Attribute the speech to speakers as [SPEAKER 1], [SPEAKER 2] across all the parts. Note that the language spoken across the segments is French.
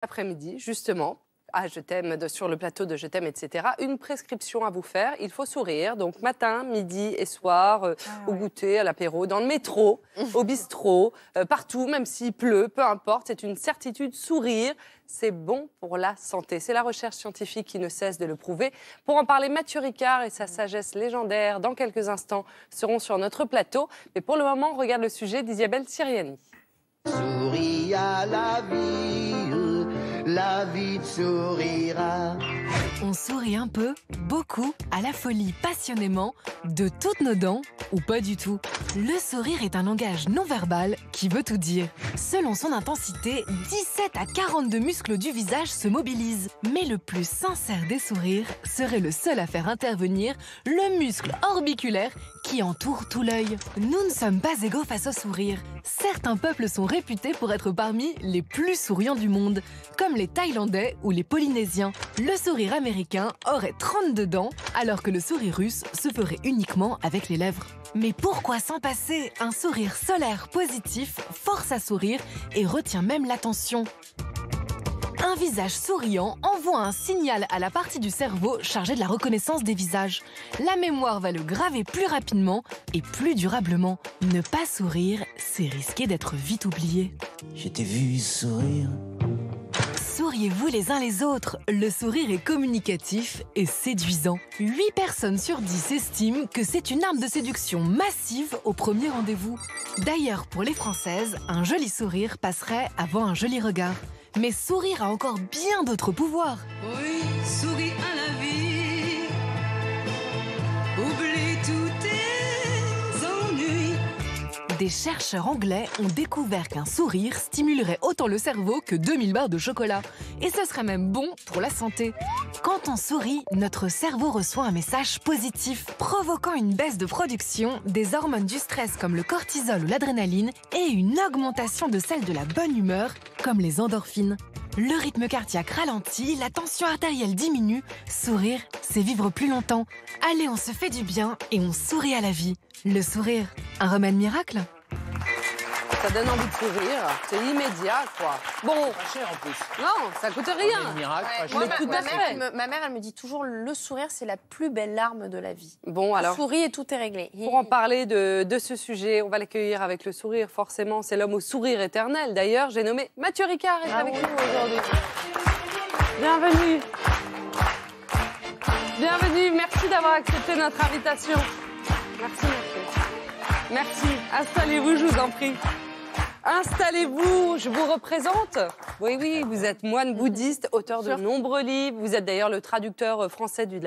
[SPEAKER 1] Après-midi, justement, ah, je t'aime sur le plateau de je t'aime, etc. Une prescription à vous faire. Il faut sourire. Donc matin, midi et soir, euh, ah au goûter, à l'apéro, dans le métro, au bistrot, euh, partout, même s'il pleut, peu importe. C'est une certitude. Sourire, c'est bon pour la santé. C'est la recherche scientifique qui ne cesse de le prouver. Pour en parler, Mathieu Ricard et sa mm. sagesse légendaire, dans quelques instants, seront sur notre plateau. Mais pour le moment, on regarde le sujet d'Isabelle Siriani.
[SPEAKER 2] Souris à la vie la vie On sourit un peu, beaucoup,
[SPEAKER 3] à la folie passionnément, de toutes nos dents ou pas du tout. Le sourire est un langage non verbal qui veut tout dire. Selon son intensité, 17 à 42 muscles du visage se mobilisent. Mais le plus sincère des sourires serait le seul à faire intervenir le muscle orbiculaire qui entoure tout l'œil. Nous ne sommes pas égaux face au sourire. Certains peuples sont réputés pour être parmi les plus souriants du monde, comme les Thaïlandais ou les Polynésiens. Le sourire américain aurait 32 dents, alors que le sourire russe se ferait uniquement avec les lèvres. Mais pourquoi s'en passer Un sourire solaire positif force à sourire et retient même l'attention un visage souriant envoie un signal à la partie du cerveau chargée de la reconnaissance des visages. La mémoire va le graver plus rapidement et plus durablement. Ne pas sourire, c'est risquer d'être vite oublié.
[SPEAKER 4] Je vu sourire.
[SPEAKER 3] Souriez-vous les uns les autres Le sourire est communicatif et séduisant. 8 personnes sur 10 estiment que c'est une arme de séduction massive au premier rendez-vous. D'ailleurs, pour les Françaises, un joli sourire passerait avant un joli regard. Mais sourire a encore bien d'autres pouvoirs.
[SPEAKER 2] Oui, souris à la vie. Oublie tous tes ennuis.
[SPEAKER 3] Des chercheurs anglais ont découvert qu'un sourire stimulerait autant le cerveau que 2000 barres de chocolat et ce serait même bon pour la santé. Quand on sourit, notre cerveau reçoit un message positif, provoquant une baisse de production des hormones du stress comme le cortisol ou l'adrénaline et une augmentation de celle de la bonne humeur comme les endorphines. Le rythme cardiaque ralentit, la tension artérielle diminue, sourire, c'est vivre plus longtemps. Allez, on se fait du bien et on sourit à la vie. Le sourire, un remède miracle
[SPEAKER 1] ça donne envie de sourire. C'est immédiat, quoi. Bon. Pas cher en plus. Non, ça coûte rien. Miracle, ma, mère, ma, mère, elle me dit toujours le sourire, c'est la plus belle larme de la vie. Bon, alors. Souris et tout est réglé. Pour en parler de, ce sujet, on va l'accueillir avec le sourire, forcément. C'est l'homme au sourire éternel. D'ailleurs, j'ai nommé Mathieu Ricard est ah avec nous aujourd'hui. Bienvenue. Bienvenue, merci d'avoir accepté notre invitation. Merci, merci. Merci, installez-vous, je vous en prie. Installez-vous, je vous représente. Oui, oui, vous êtes moine bouddhiste, auteur de nombreux livres. Vous êtes d'ailleurs le traducteur euh, français du,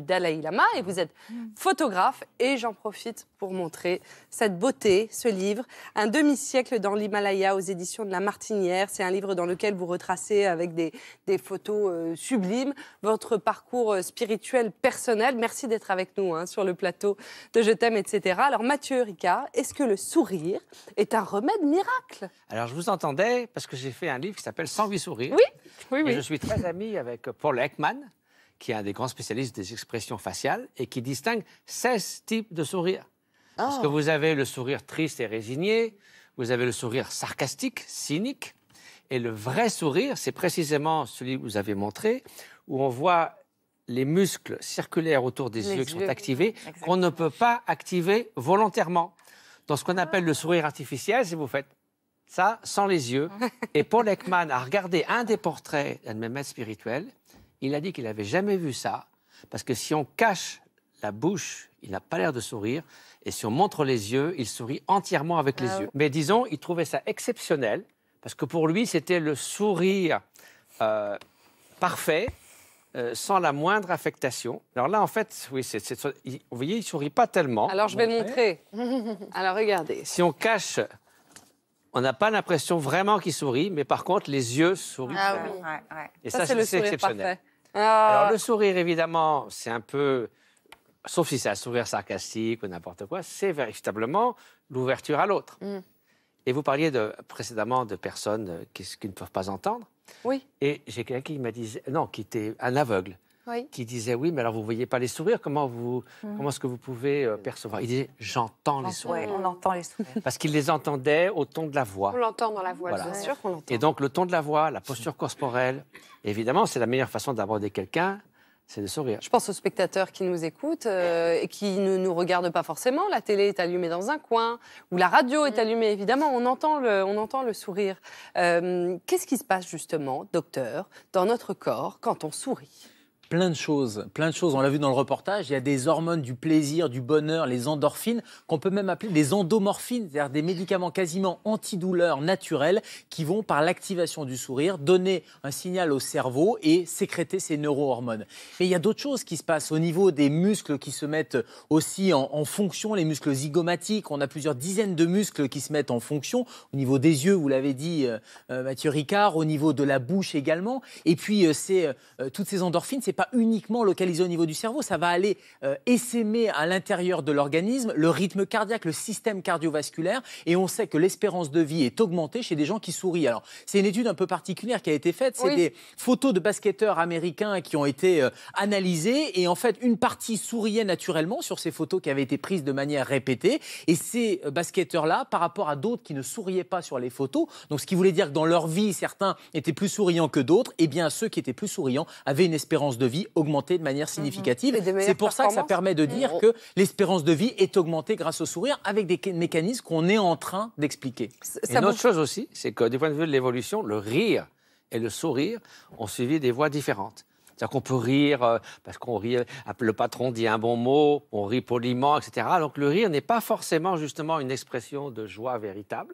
[SPEAKER 1] Dalai Lama et vous êtes mm. photographe. Et j'en profite pour montrer cette beauté, ce livre, Un demi-siècle dans l'Himalaya aux éditions de La Martinière. C'est un livre dans lequel vous retracez avec des, photos euh, sublimes votre parcours euh, spirituel personnel. Merci d'être avec nous hein, sur le plateau de Je t'aime, etc. Alors Mathieu Ricard, est-ce que le sourire est un remède miracle
[SPEAKER 5] alors, je vous entendais parce que j'ai fait un livre qui s'appelle 108 sourires. Oui, oui, oui. je suis très ami avec Paul Ekman, qui est un des grands spécialistes des expressions faciales et qui distingue 16 types de sourires. Parce que oh. vous avez le sourire triste et résigné, vous avez le sourire sarcastique, cynique, et le vrai sourire, c'est précisément celui que vous avez montré, où on voit les muscles circulaires autour des yeux qui sont activés, qu'on ne peut pas activer volontairement. Dans ce qu'on ah. appelle le sourire artificiel, si vous faites ça, sans les yeux. Et Paul Ekman a regardé un des portraits d'un de mes maîtres Il a dit qu'il n'avait jamais vu ça, parce que si on cache la bouche, il n'a pas l'air de sourire. Et si on montre les yeux, il sourit entièrement avec les ah yeux. Mais disons, il trouvait ça exceptionnel, parce que pour lui, c'était le sourire euh, parfait, euh, sans la moindre affectation. Alors là, en fait, oui, vous voyez, il sourit pas tellement. Alors je vais montrer.
[SPEAKER 1] Alors regardez.
[SPEAKER 5] Si on cache on n'a pas l'impression vraiment qu'il sourit, mais par contre, les yeux sourient. Ah oui.
[SPEAKER 2] Et ça, c'est le exceptionnel.
[SPEAKER 5] Alors, ah. le sourire, évidemment, c'est un peu. Sauf si c'est un sourire sarcastique ou n'importe quoi, c'est véritablement l'ouverture à l'autre. Hmm. Et vous parliez précédemment de personnes euh, qui, qui, ne peuvent pas entendre. Oui. Et j'ai quelqu'un qui m'a dit. Non, qui était un aveugle qui disait oui, mais alors vous ne voyez pas les sourires, comment, vous, mmh. est-ce que vous pouvez euh, percevoir Il disait j'entends les sourires. Ouais, on
[SPEAKER 2] entend les sourires.
[SPEAKER 5] Parce qu'il les entendait au ton de la voix. On
[SPEAKER 2] l'entend dans la voix, bien sûr qu'on l'entend.
[SPEAKER 5] Et donc le ton de la voix, la posture corporelle, évidemment, c'est la meilleure façon d'aborder quelqu'un. C'est de sourire. Je pense aux spectateurs qui nous
[SPEAKER 1] écoutent euh, et qui ne nous regardent pas forcément. La télé est allumée dans un coin ou la radio est mmh. allumée. Évidemment, on entend le, on entend le sourire. Euh, qu'est-ce qui se passe justement, docteur, dans notre corps quand on sourit
[SPEAKER 4] plein de choses, plein de choses. On l'a vu dans le reportage, il y a des hormones du plaisir, du bonheur, les endorphines, qu'on peut même appeler des endomorphines, c'est-à-dire des médicaments quasiment antidouleurs naturels qui vont, par l'activation du sourire, donner un signal au cerveau et sécréter ces neurohormones. Mais il y a d'autres choses qui se passent au niveau des muscles qui se mettent aussi en, fonction, les muscles zygomatiques. On a plusieurs dizaines de muscles qui se mettent en fonction. Au niveau des yeux, vous l'avez dit, euh, euh, Mathieu Ricard, au niveau de la bouche également. Et puis, euh, c'est toutes ces endorphines, c'est uniquement localisé au niveau du cerveau, ça va aller euh, essaimer à l'intérieur de l'organisme le rythme cardiaque, le système cardiovasculaire, et on sait que l'espérance de vie est augmentée chez des gens qui sourient. Alors, c'est une étude un peu particulière qui a été faite, c'est des photos de basketteurs américains qui ont été euh, analysées, et en fait, une partie souriait naturellement sur ces photos qui avaient été prises de manière répétée, et ces euh, basketteurs-là, par rapport à d'autres qui ne souriaient pas sur les photos, donc ce qui voulait dire que dans leur vie, certains étaient plus souriants que d'autres, et eh bien ceux qui étaient plus souriants avaient une espérance de vie vie de manière significative. Mhm. C'est pour ça que ça permet de dire mhm. que l'espérance de vie est augmentée grâce au sourire avec des mécanismes qu'on est en train d'expliquer. une autre
[SPEAKER 5] chose aussi, c'est que du point de vue de l'évolution, le rire et le sourire ont suivi des voies différentes. C'est-à-dire qu'on peut rire euh, parce qu'on rit, euh, le patron dit un bon mot, on rit poliment, etc. Donc le rire n'est pas forcément justement une expression de joie véritable,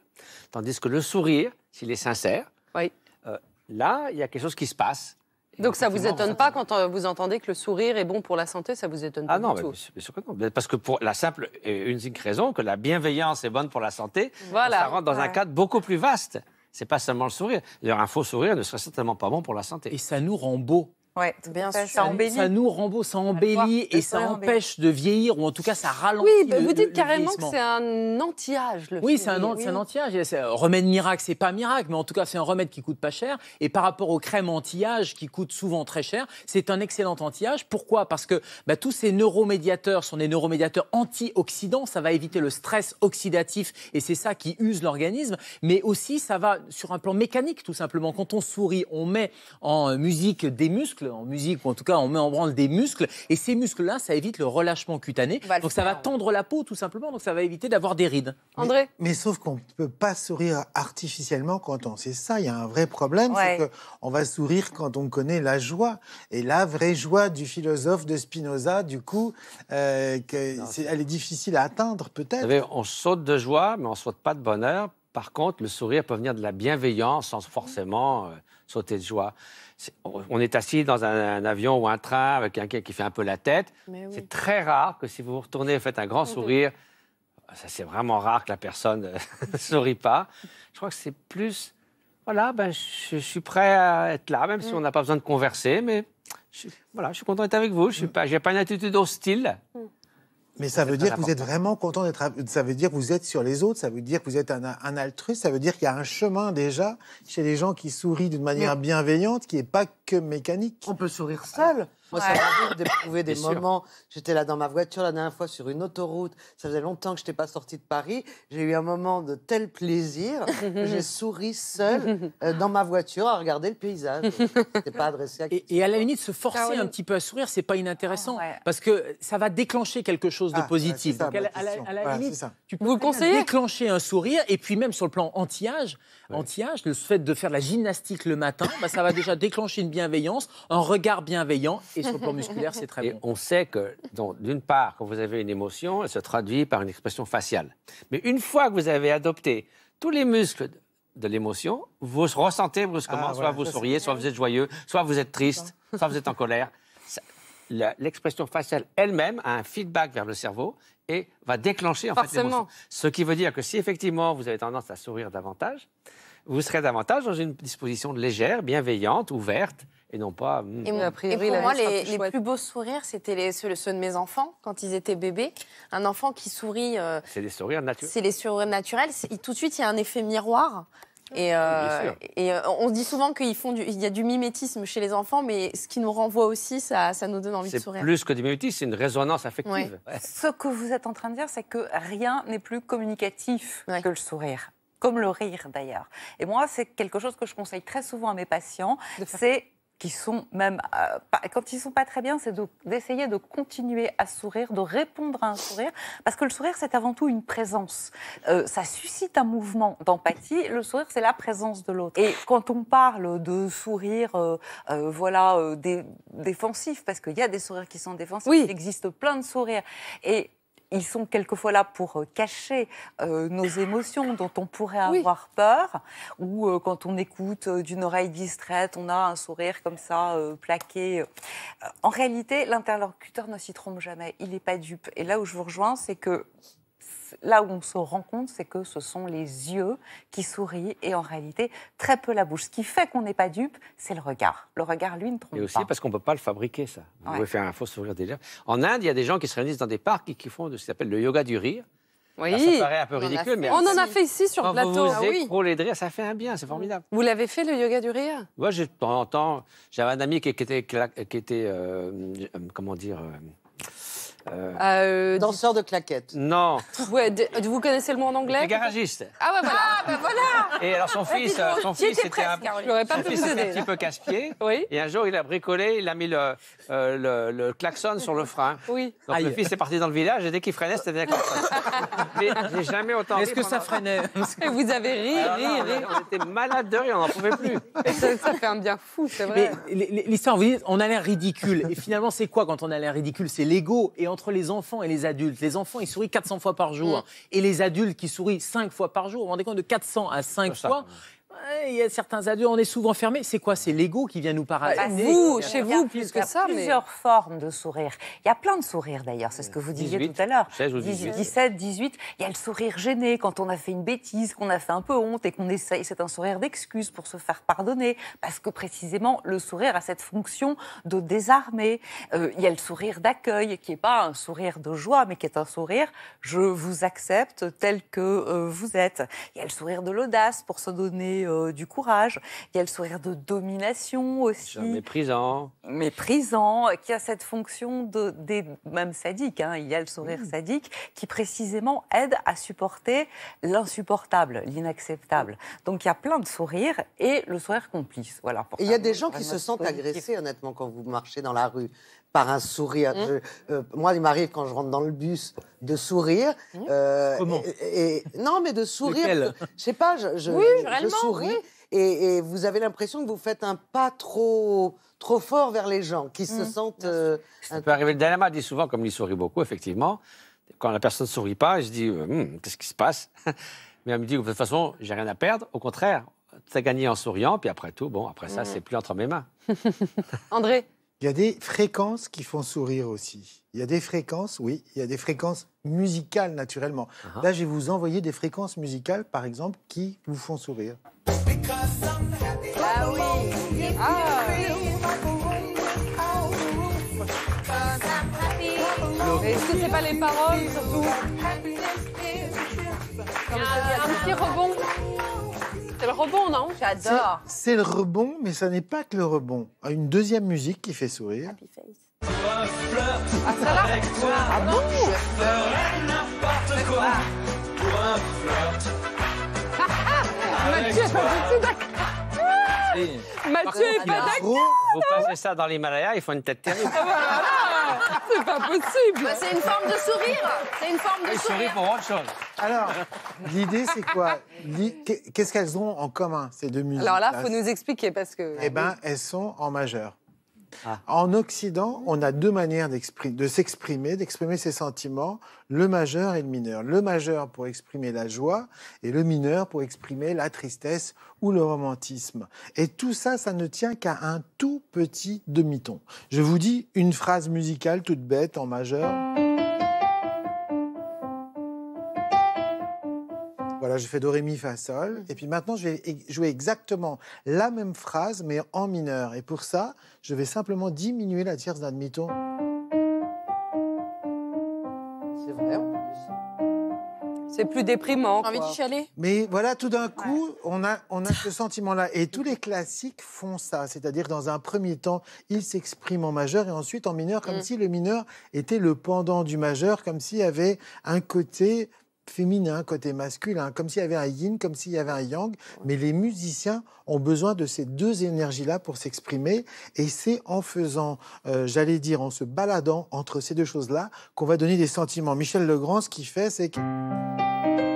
[SPEAKER 5] tandis que le sourire, s'il est sincère, euh, là, il y a quelque chose qui se passe.
[SPEAKER 1] Donc ça vous étonne pas quand euh, vous entendez que le sourire est bon pour la santé, ça vous étonne ah pas ah non, Bien
[SPEAKER 5] sûr que non, parce que pour la simple et unique raison que la bienveillance est bonne pour la santé, voilà. ça rentre dans un cadre beaucoup plus vaste. C'est pas seulement le sourire. D'ailleurs, un faux sourire ne serait certainement pas bon
[SPEAKER 4] pour la santé. Et ça nous rend beau. Ouais, bien sûr. Ça, nous rembourse, ça embellit et ça, empêche de vieillir ou en tout cas ça ralentit. Oui, bah, vous dites carrément que c'est
[SPEAKER 1] un anti-âge. oui, c'est un, oui. un
[SPEAKER 4] anti-âge. Euh, remède miracle, c'est pas miracle, mais en tout cas c'est un remède qui coûte pas cher. Et par rapport aux crèmes anti-âge qui coûtent souvent très cher, c'est un excellent anti-âge. Pourquoi Parce que bah, tous ces neuromédiateurs sont des neuromédiateurs antioxydants. Ça va éviter le stress oxydatif et c'est ça qui use l'organisme. Mais aussi ça va sur un plan mécanique tout simplement. Quand on sourit, on met en musique des muscles en musique, ou en tout cas, on met en branle des muscles. Et ces muscles-là, ça évite le relâchement cutané. donc ça va tendre la peau, tout simplement. Donc ça va éviter d'avoir des rides. André Mais, sauf
[SPEAKER 6] qu'on ne peut pas sourire artificiellement quand on sait ça. Il y a un vrai problème. C'est qu'on va sourire quand on connaît la joie. Et la vraie joie du philosophe de Spinoza, du coup, euh, que elle est difficile à atteindre, peut-être.
[SPEAKER 5] On saute de joie, mais on ne saute pas de bonheur. Par contre, le sourire peut venir de la bienveillance sans forcément euh, sauter de joie. on est assis dans un, avion ou un train avec quelqu'un qui fait un peu la tête. C'est très rare que si vous vous retournez et faites un grand sourire, ça c'est vraiment rare que la personne ne euh, sourit pas. Je crois que c'est plus, voilà, ben, je, suis prêt à être là, même si mm. on n'a pas besoin de converser, mais je, voilà, je suis content d'être avec vous. Je n'ai mm. pas, pas une attitude hostile.
[SPEAKER 3] Mm.
[SPEAKER 6] Mais ça veut dire que vous êtes vraiment content d'être. Ça veut dire que vous êtes sur les autres, ça veut dire que vous êtes un, un altruiste, ça veut dire qu'il y a un chemin déjà chez les gens qui sourient d'une manière bienveillante, qui est pas mécanique. On peut sourire seul.
[SPEAKER 2] Moi, ça m'a d'éprouver des moments. J'étais là dans ma voiture la dernière fois sur une autoroute. Ça faisait longtemps que je n'étais pas sortie de Paris. J'ai eu un moment de
[SPEAKER 4] tel plaisir. J'ai souri seul euh, dans ma voiture à regarder le paysage. C'était pas adressé à et, et, à la limite, se forcer un petit peu à sourire, c'est pas inintéressant. Ah, Parce que ça va déclencher quelque chose de ah, positif. à, la, limite, tu peux Vous conseiller déclencher un sourire. Et puis, même sur le plan anti-âge, le fait de faire de la gymnastique le matin, bah, ça va déjà déclencher une bienveillance, un regard bienveillant, et sur le plan musculaire, c'est très et On sait que,
[SPEAKER 5] d'une part, quand vous avez une émotion, elle se traduit par une expression faciale. Mais une fois que vous avez adopté tous les muscles de l'émotion, vous ressentez brusquement, ah, soit vous souriez, soit vous êtes joyeux, soit vous êtes triste, soit vous êtes en colère. L'expression faciale elle-même a un feedback vers le cerveau et va déclencher en fait l'émotion. Ce qui veut dire que si effectivement vous avez tendance à sourire davantage, vous serez davantage dans une disposition légère, bienveillante, ouverte et non pas. Hmm, et,
[SPEAKER 1] pour moi, les, plus, beaux sourires, c'était ceux, de mes enfants quand ils étaient bébés. Un enfant qui sourit. Euh,
[SPEAKER 5] c'est des sourires naturels. C'est les
[SPEAKER 1] sourires naturels. Tout de suite, il y a un effet miroir.
[SPEAKER 5] Ah, et, euh,
[SPEAKER 1] et euh, on se dit souvent qu'il y a du
[SPEAKER 2] mimétisme chez les enfants, mais ce qui nous renvoie aussi, ça, ça nous donne envie de sourire. C'est plus
[SPEAKER 5] que du mimétisme, c'est une résonance affective. Ce
[SPEAKER 2] que vous êtes en train de dire, c'est que rien n'est plus communicatif que le sourire comme le rire d'ailleurs. Et moi, c'est quelque chose que je conseille très souvent à mes patients, c'est qu'ils sont même, euh, quand ils sont pas très bien, c'est d'essayer de, continuer à sourire, de répondre à un sourire, parce que le sourire, c'est avant tout une présence. Euh, ça suscite un mouvement d'empathie. Le sourire, c'est la présence de l'autre. Et quand on parle de sourire, euh, euh, voilà, défensif, parce qu'il y a des sourires qui sont défensifs, oui. il existe plein de sourires. Et ils sont quelquefois là pour euh, cacher euh, nos émotions dont on pourrait avoir peur, ou euh, quand on écoute d'une oreille distraite, on a un sourire comme ça plaqué. En réalité, l'interlocuteur ne s'y trompe jamais, il n'est pas dupe. Et là où je vous rejoins, c'est que là où on se rend compte, c'est que ce sont les yeux qui sourient et en réalité très peu la bouche. Ce qui fait qu'on n'est pas dupe, c'est le regard. Le regard, lui, ne trompe pas. Et aussi parce
[SPEAKER 5] qu'on ne peut pas le fabriquer, ça. Vous pouvez faire un faux sourire déjà. En Inde, il y a des gens qui se réunissent dans des parcs et qui font ce qui s'appelle le yoga du rire. Oui. ça paraît un peu ridicule, mais... On en a fait
[SPEAKER 1] ici, sur le plateau. Vous ah,
[SPEAKER 5] oui. les ça fait un bien, c'est formidable.
[SPEAKER 1] Vous l'avez fait, le yoga du rire
[SPEAKER 5] Moi, j'ai de temps J'avais un ami qui, était... Euh, euh, comment dire... Euh, euh,
[SPEAKER 1] ah, euh, Danseur de claquettes. Non. Ouais, vous connaissez le mot en anglais garagiste. Ah ouais, voilà.
[SPEAKER 3] Ah, bah, voilà
[SPEAKER 1] Et alors son fils, son fils était un,
[SPEAKER 5] petit peu casse-pied. Oui. Et un jour, il a bricolé, il a mis le, euh, le, klaxon sur le frein. Oui. Donc le fils est parti dans le village et dès qu'il freinait, c'était comme ça. Mais j'ai jamais autant. Est-ce que ça freinait vous avez ri, ah ri, ri. on, était malade de rire, on n'en pouvait plus.
[SPEAKER 1] Ça, fait un bien fou, c'est
[SPEAKER 4] vrai. Mais l'histoire, vous dites, on a l'air ridicule. Et finalement, c'est quoi quand on a l'air ridicule C'est l'ego. Et entre les enfants et les adultes. Les enfants, ils sourient 400 fois par jour. Mm. Et les adultes qui sourient 5 fois par jour. Vous vous rendez compte de 400 à 5 fois il y a certains adieux, on est souvent fermé. C'est quoi C'est l'ego qui vient nous À bah, Vous, chez vous, plus que ça. Il y a plusieurs formes de sourire. Il y a plein de sourires
[SPEAKER 2] d'ailleurs, c'est ce que vous disiez tout à l'heure. 16 17, 18. Il y a le sourire gêné quand on a fait une bêtise, qu'on a fait un peu honte et qu'on essaye. C'est un sourire d'excuse pour se faire pardonner. Parce que précisément, le sourire a cette fonction de désarmer. Euh, il y a le sourire d'accueil qui n'est pas un sourire de joie, mais qui est un sourire je vous accepte tel que euh, vous êtes. Il y a le sourire de l'audace pour se donner. Euh, euh, du courage, Il y a le sourire de domination aussi.
[SPEAKER 5] Méprisant.
[SPEAKER 2] Méprisant, euh, qui a cette fonction de, des, même sadique, hein. il y a le sourire sadique, qui précisément aide à supporter l'insupportable, l'inacceptable. Donc il y a plein de sourires et le sourire complice. Voilà. Il y a des gens qui se sentent agressés, honnêtement, quand vous marchez dans la rue par un sourire. Mmh. Euh, moi, il m'arrive quand je rentre dans le bus de sourire. Mmh. Euh, non, mais de sourire. Je sais pas, je, souris. Et, vous avez l'impression que vous faites un pas trop trop fort vers les gens qui se mmh. sentent. Euh,
[SPEAKER 5] ça peut arriver. Le Dynama dit souvent, comme il sourit beaucoup, effectivement, quand la personne ne sourit pas, je dis hmm, qu'est-ce qui se passe Mais elle me dit de toute façon, j'ai rien à perdre. Au contraire, tu as gagné en souriant, puis après tout, bon, après ça, c'est plus entre mes mains.
[SPEAKER 6] André il y a des fréquences qui font sourire aussi. Il y a des fréquences, oui, il y a des fréquences musicales naturellement. Uh-huh. Là, je vais vous envoyer des fréquences musicales, par exemple, qui vous font sourire.
[SPEAKER 4] Ah oui ah.
[SPEAKER 1] Est-ce que pas les paroles surtout un petit
[SPEAKER 2] rebond le rebond, non J'adore.
[SPEAKER 6] C'est le rebond, mais ça n'est pas que le rebond. Ah, une deuxième musique qui fait sourire. Happy Face.
[SPEAKER 2] avec ah, ah
[SPEAKER 3] toi. bon Je n'importe quoi
[SPEAKER 2] pour
[SPEAKER 1] Mathieu, je suis
[SPEAKER 2] d'accord. Mathieu est pas
[SPEAKER 1] d'accord. Vous
[SPEAKER 5] passez ça dans les l'Himalaya, ils font une tête terrible.
[SPEAKER 6] C'est
[SPEAKER 1] pas possible. Bah, c'est une forme de sourire. C'est une forme de sourire.
[SPEAKER 6] pour autre chose. Alors, L'idée, c'est quoi Qu'est-ce qu'elles ont en commun, ces deux musiques Alors là, il faut nous
[SPEAKER 1] expliquer parce que. Eh bien,
[SPEAKER 6] elles sont en majeur. Ah. En Occident, on a deux manières de s'exprimer, d'exprimer ses sentiments, le majeur et le mineur. Le majeur pour exprimer la joie et le mineur pour exprimer la tristesse ou le romantisme. Et tout ça, ça ne tient qu'à un tout petit demi-ton. Je vous dis une phrase musicale toute bête en majeur. Je j'ai fait do, ré, mi, fa, sol. Mm-hmm. Et puis maintenant, je vais jouer exactement la même phrase, mais en mineur. Et pour ça, je vais simplement diminuer la tierce d'un demi-ton. C'est vrai, plus. C'est plus déprimant. J'ai envie de chialer. Mais voilà, tout d'un coup, on, a, on a ce sentiment-là. Et tous les classiques font ça. C'est-à-dire, dans un premier temps, il s'exprime en majeur et ensuite en mineur, comme mm. si le mineur était le pendant du majeur, comme s'il y avait un côté féminin, côté masculin, comme s'il y avait un yin, comme s'il y avait un yang. Mais les musiciens ont besoin de ces deux énergies-là pour s'exprimer. Et c'est en faisant, euh, j'allais dire, en se baladant entre ces deux choses-là, qu'on va donner des sentiments. Michel Legrand, ce qu'il fait, c'est que...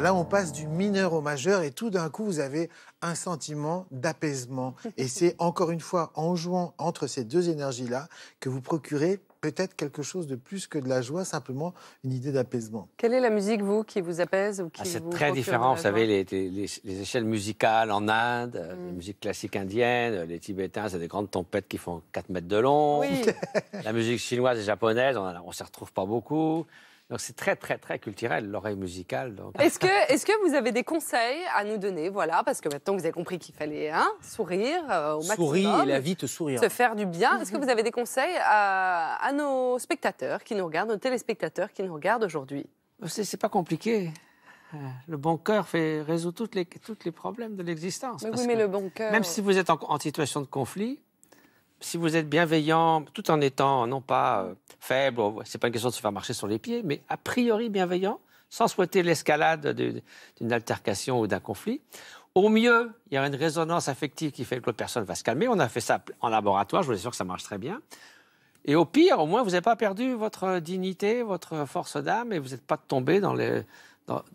[SPEAKER 6] là on passe du mineur au majeur et tout d'un coup vous avez un sentiment d'apaisement. Et c'est encore une fois en jouant entre ces deux énergies-là que vous procurez peut-être quelque chose de plus que de la joie, simplement une idée d'apaisement.
[SPEAKER 1] Quelle est la musique, vous, qui vous apaise ah, C'est très différent, vous savez,
[SPEAKER 5] les, échelles musicales en Inde, euh, la mm. musique classique indienne, les Tibétains, c'est des grandes tempêtes qui font 4 mètres de long. la musique chinoise et japonaise, on ne s'y retrouve pas beaucoup. Donc c'est très, très, très culturel, l'oreille musicale.
[SPEAKER 1] Est-ce que, vous avez des conseils à nous donner Voilà, parce que maintenant vous avez compris qu'il fallait hein, sourire euh, au maximum. Sourire la vie te sourire. Se faire du bien. Est-ce que mhm. vous avez des conseils à, nos spectateurs qui nous regardent, nos téléspectateurs
[SPEAKER 5] qui nous regardent aujourd'hui bah, C'est pas compliqué euh, le bon cœur fait, résout tous les, toutes les problèmes de l'existence. oui, mais le bon cœur. Même si vous êtes en situation de conflit, si vous êtes bienveillant, tout en étant non pas euh, faible, c'est pas une question de se faire marcher sur les pieds, mais a priori bienveillant, sans souhaiter l'escalade d'une altercation ou d'un conflit, au mieux, il y a une résonance affective qui fait que la personne va se calmer. On a fait ça en laboratoire, je vous assure que ça marche très bien. Et au pire, au moins, vous n'avez pas perdu votre dignité, votre force d'âme, et vous n'êtes pas tombé dans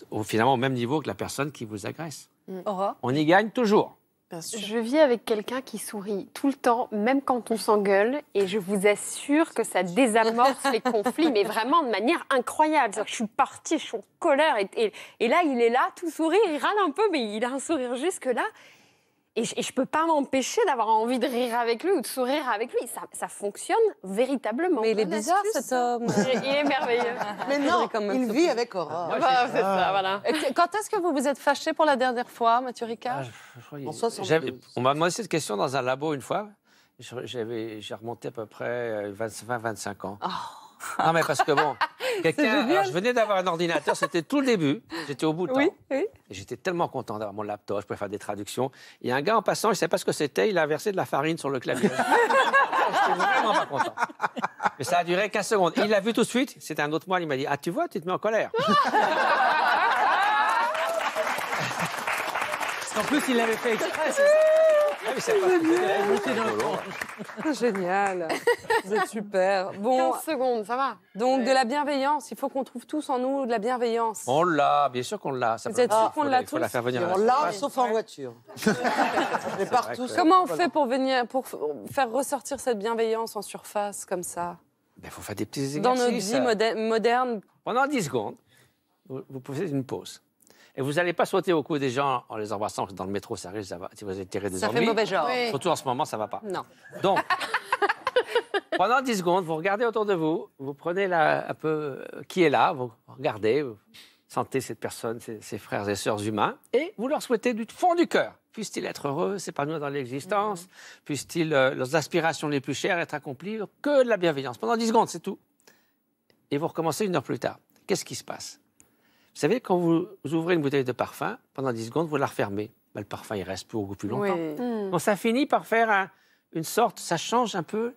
[SPEAKER 5] au, finalement au même niveau que la personne qui vous agresse. On y gagne toujours.
[SPEAKER 1] Je vis avec quelqu'un qui sourit tout le temps, même quand on s'engueule, et je vous assure que ça désamorce les conflits, mais vraiment de manière incroyable. je suis partie, je suis en colère, et, et, là, il est là, tout sourire, il râle un peu, mais il a un sourire jusque-là. Et je, ne peux pas m'empêcher d'avoir envie de rire avec lui ou de sourire avec lui. Ça, ça fonctionne véritablement. Mais il est bizarre cet hein. homme. il est merveilleux. Mais non, il vit
[SPEAKER 2] avec horreur. Ah,
[SPEAKER 1] quand est-ce que vous vous êtes fâché pour la dernière fois, Mathieu Ricard
[SPEAKER 5] ah, On m'a demandé cette question dans un labo une fois. J'ai remonté à peu près 20 euh, 25 ans. ah Non, mais parce que bon. je venais d'avoir un ordinateur, c'était tout le début. J'étais au bout de oui, Oui. J'étais tellement content d'avoir mon laptop, je pouvais faire des traductions. Il y a un gars en passant, il ne pas ce que c'était, il a versé de la farine sur le clavier. J'étais vraiment pas content. Mais ça a duré 15 secondes. Il l'a vu tout de suite, c'était un autre moine, il m'a dit Ah, tu vois, tu te mets en colère.
[SPEAKER 4] C'est en plus, il l'avait fait exprès, c'est ça ah,
[SPEAKER 1] ah, génial. Vous êtes super. Bon. 15 secondes, ça va. Donc, de la bienveillance. Il faut qu'on trouve tous en nous de la bienveillance.
[SPEAKER 5] On l'a, bien sûr qu'on l'a. Vous êtes sûr qu'on l'a tous On l'a, sauf
[SPEAKER 2] en voiture.
[SPEAKER 5] Comment on fait
[SPEAKER 1] pour, venir, pour faire ressortir cette bienveillance en surface, comme ça
[SPEAKER 5] Il ben, faut faire des petits exercices. Dans notre vie moderne. Pendant 10 secondes, vous, vous pouvez faire une pause. Et vous n'allez pas sauter au cou des gens en les embrassant, dans le métro, ça risque, va, si vous êtes tiré des Ça fait mauvais genre. Surtout en ce moment, ça va pas. Non. Donc, pendant 10 secondes, vous regardez autour de vous, vous prenez là, un peu euh, qui est là, vous regardez, vous sentez cette personne, ses, frères et sœurs humains, et vous leur souhaitez du fond du cœur. Puissent-ils être heureux, s'épanouir dans l'existence, mm-hmm. puissent-ils, il euh, leurs aspirations les plus chères, être accomplies, que de la bienveillance. Pendant 10 secondes, c'est tout. Et vous recommencez une heure plus tard. Qu'est-ce qui se passe vous savez, quand vous ouvrez une bouteille de parfum, pendant 10 secondes, vous la refermez. Bah, le parfum, il reste beaucoup plus longtemps. Hmm. Donc ça finit par faire une sorte, ça change un peu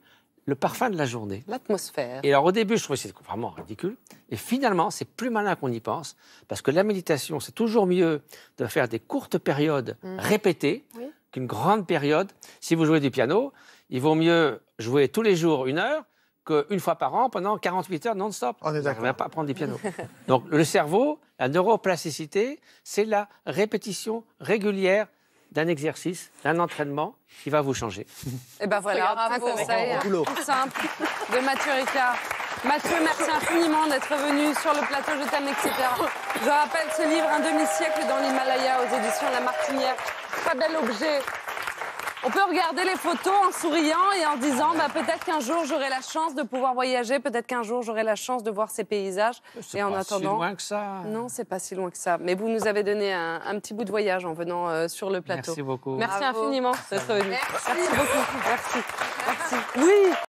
[SPEAKER 5] le parfum de la journée.
[SPEAKER 1] L'atmosphère. Et
[SPEAKER 5] alors au début, je trouvais que c'était vraiment ridicule. Et finalement, c'est plus malin qu'on y pense, parce que la méditation, c'est toujours mieux de faire des courtes périodes hmm. répétées qu'une grande période. Si vous jouez du piano, il vaut mieux jouer tous les jours une heure qu'une fois par an pendant 48 heures non-stop. On ne pas à prendre des pianos. Donc le cerveau, la neuroplasticité, c'est la répétition régulière d'un exercice, d'un entraînement qui va vous changer. Et
[SPEAKER 1] eh ben voilà, un conseil tout simple de Mathieu Ricard. Mathieu, merci infiniment d'être venu sur le plateau Je t'aime, etc. Je rappelle ce livre, Un demi-siècle dans l'Himalaya, aux éditions La Martinière. Très bel objet on peut regarder les photos en souriant et en disant bah, peut-être qu'un jour j'aurai la chance de pouvoir voyager, peut-être qu'un jour j'aurai la chance de voir ces paysages. Euh, et en attendant, si loin que
[SPEAKER 5] ça. Non,
[SPEAKER 1] c'est pas si loin que ça. Mais vous nous avez donné un, petit bout de voyage en venant euh, sur le plateau. Merci beaucoup. Merci infiniment Merci
[SPEAKER 6] beaucoup. Merci.
[SPEAKER 1] Merci. Oui.